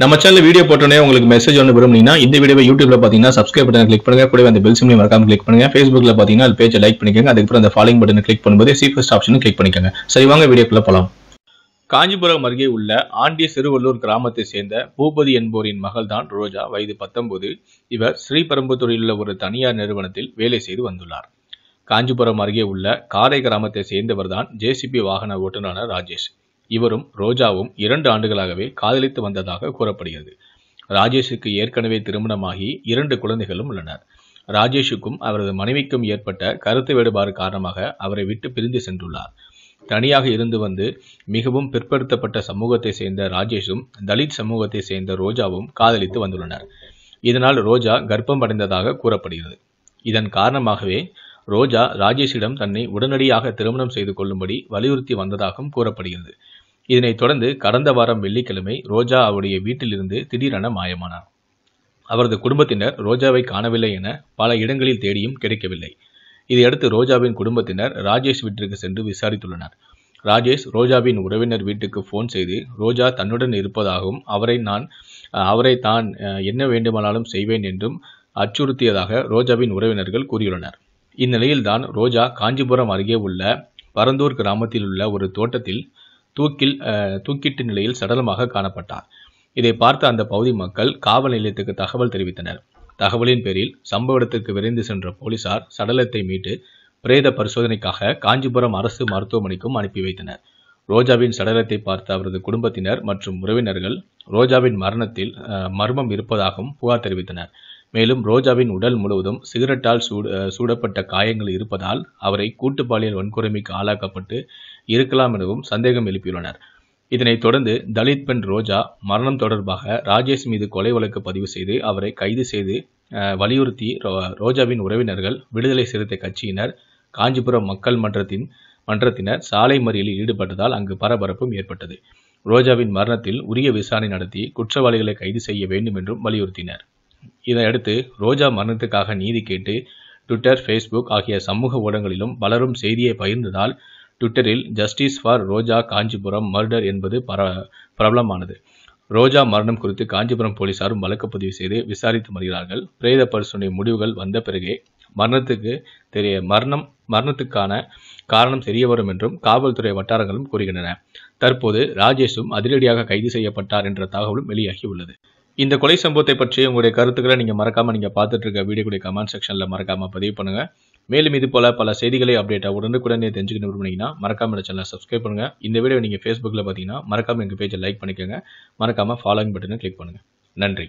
நம்ம channel video போட்டோன்னே உங்களுக்கு மெசேஜ் ஒன்று விரும்புனீங்கன்னா இந்த வீடியோ யூடியூப்ல பார்த்தீங்கன்னா சப்ஸ்கிரைப் பட்டன் கிளிக் பண்ணுங்க கூட அந்த பெல் சிம்லையும் மறக்காம கிளிக் பண்ணுங்க ஃபேஸ்புக்ல பார்த்தீங்கன்னா அது பேஜை லைக் பண்ணிக்கோங்க அதுக்கப்புறம் அந்த ஃபாலோ பட்டன் கிளிக் பண்ணும்போது சீஃபஸ்ட் ஆப்ஷனும் கிளிக் பண்ணிக்கோங்க சரி வாங்க வீடியோக்குள்ள போகலாம் காஞ்சிபுரம் அருகே உள்ள ஆண்டிய சிறுவள்ளூர் கிராமத்தை சேர்ந்த பூபதி என்போரின் மகள்தான் ரோஜா வயது பத்தொன்பது இவர் ஸ்ரீபெரும்புத்தூரில் உள்ள ஒரு தனியார் நிறுவனத்தில் வேலை செய்து வந்துள்ளார் காஞ்சிபுரம் அருகே உள்ள காரை கிராமத்தை சேர்ந்தவர்தான் ஜேசிபி வாகன ஓட்டுநரான ராஜேஷ் இவரும் ரோஜாவும் இரண்டு ஆண்டுகளாகவே காதலித்து வந்ததாக கூறப்படுகிறது ராஜேஷுக்கு ஏற்கனவே திருமணமாகி இரண்டு குழந்தைகளும் உள்ளனர் ராஜேஷுக்கும் அவரது மனைவிக்கும் ஏற்பட்ட கருத்து வேறுபாடு காரணமாக அவரை விட்டு பிரிந்து சென்றுள்ளார் தனியாக இருந்து வந்து மிகவும் பிற்படுத்தப்பட்ட சமூகத்தை சேர்ந்த ராஜேஷும் தலித் சமூகத்தை சேர்ந்த ரோஜாவும் காதலித்து வந்துள்ளனர் இதனால் ரோஜா கர்ப்பம் அடைந்ததாக கூறப்படுகிறது இதன் காரணமாகவே ரோஜா ராஜேஷிடம் தன்னை உடனடியாக திருமணம் செய்து கொள்ளும்படி வலியுறுத்தி வந்ததாகவும் கூறப்படுகிறது இதனைத் தொடர்ந்து கடந்த வாரம் வெள்ளிக்கிழமை ரோஜா அவருடைய வீட்டிலிருந்து திடீரென மாயமானார் அவரது குடும்பத்தினர் ரோஜாவை காணவில்லை என பல இடங்களில் தேடியும் கிடைக்கவில்லை இதையடுத்து ரோஜாவின் குடும்பத்தினர் ராஜேஷ் வீட்டிற்கு சென்று விசாரித்துள்ளனர் ராஜேஷ் ரோஜாவின் உறவினர் வீட்டுக்கு ஃபோன் செய்து ரோஜா தன்னுடன் இருப்பதாகவும் அவரை நான் அவரை தான் என்ன வேண்டுமானாலும் செய்வேன் என்றும் அச்சுறுத்தியதாக ரோஜாவின் உறவினர்கள் கூறியுள்ளனர் இந்நிலையில்தான் ரோஜா காஞ்சிபுரம் அருகே உள்ள பரந்தூர் கிராமத்தில் உள்ள ஒரு தோட்டத்தில் தூக்கில் தூக்கிட்டு நிலையில் சடலமாக காணப்பட்டார் இதை பார்த்த அந்த பகுதி மக்கள் காவல் நிலையத்துக்கு தகவல் தெரிவித்தனர் தகவலின் பேரில் சம்பவ இடத்துக்கு விரைந்து சென்ற போலீசார் சடலத்தை மீட்டு பிரேத பரிசோதனைக்காக காஞ்சிபுரம் அரசு மருத்துவமனைக்கும் அனுப்பி வைத்தனர் ரோஜாவின் சடலத்தை பார்த்த அவரது குடும்பத்தினர் மற்றும் உறவினர்கள் ரோஜாவின் மரணத்தில் மர்மம் இருப்பதாகவும் புகார் தெரிவித்தனர் மேலும் ரோஜாவின் உடல் முழுவதும் சிகரெட்டால் சூடப்பட்ட காயங்கள் இருப்பதால் அவரை கூட்டு பாலியல் வன்கொடுமைக்கு ஆளாக்கப்பட்டு இருக்கலாம் எனவும் சந்தேகம் எழுப்பியுள்ளனர் இதனைத் தொடர்ந்து தலித் பெண் ரோஜா மரணம் தொடர்பாக ராஜேஷ் மீது கொலை வழக்கு பதிவு செய்து அவரை கைது செய்து வலியுறுத்தி ரோஜாவின் உறவினர்கள் விடுதலை சிறுத்தை கட்சியினர் காஞ்சிபுரம் மக்கள் மன்றத்தின் மன்றத்தினர் சாலை மறியலில் ஈடுபட்டதால் அங்கு பரபரப்பும் ஏற்பட்டது ரோஜாவின் மரணத்தில் உரிய விசாரணை நடத்தி குற்றவாளிகளை கைது செய்ய வேண்டும் என்றும் வலியுறுத்தினர் இதையடுத்து ரோஜா மரணத்துக்காக நீதி கேட்டு ட்விட்டர் ஃபேஸ்புக் ஆகிய சமூக ஊடகங்களிலும் பலரும் செய்தியை பகிர்ந்ததால் ட்விட்டரில் justice for Roja Kanchipuram murder என்பது பர பிரபலமானது ரோஜா மரணம் குறித்து காஞ்சிபுரம் போலீசாரும் வழக்கு பதிவு செய்து விசாரித்து வருகிறார்கள் பிரேத பரிசோதனை முடிவுகள் வந்த பிறகே மரணத்துக்கு தெரிய மரணம் மரணத்துக்கான காரணம் தெரிய வரும் என்றும் காவல்துறை வட்டாரங்களும் கூறுகின்றன தற்போது ராஜேஷும் அதிரடியாக கைது செய்யப்பட்டார் என்ற தகவலும் உள்ளது இந்த கொலை சம்பவத்தை பற்றி உங்களுடைய கருத்துக்களை நீங்கள் மறக்காமல் நீங்கள் பார்த்துட்டு இருக்க வீடியோடைய கமெண்ட் செக்ஷனில் மறக்காமல் பதிவு பண்ணுங்கள் மேலும் இது போல பல செய்திகளை அப்டேட்டாக உடனுக்குடனே தெரிஞ்சுக்கணும் விரும்புனீங்கன்னா மறக்காமல் இந்த சேனலை சப்ஸ்கிரைப் பண்ணுங்கள் இந்த வீடியோ நீங்கள் ஃபேஸ்புக்கில் பார்த்தீங்கன்னா மறக்காமல் எங்கள் பேஜை லைக் பண்ணிக்கோங்க மறக்காமல் ஃபாலோயிங் பட்டனை கிளிக் பண்ணுங்கள் நன்றி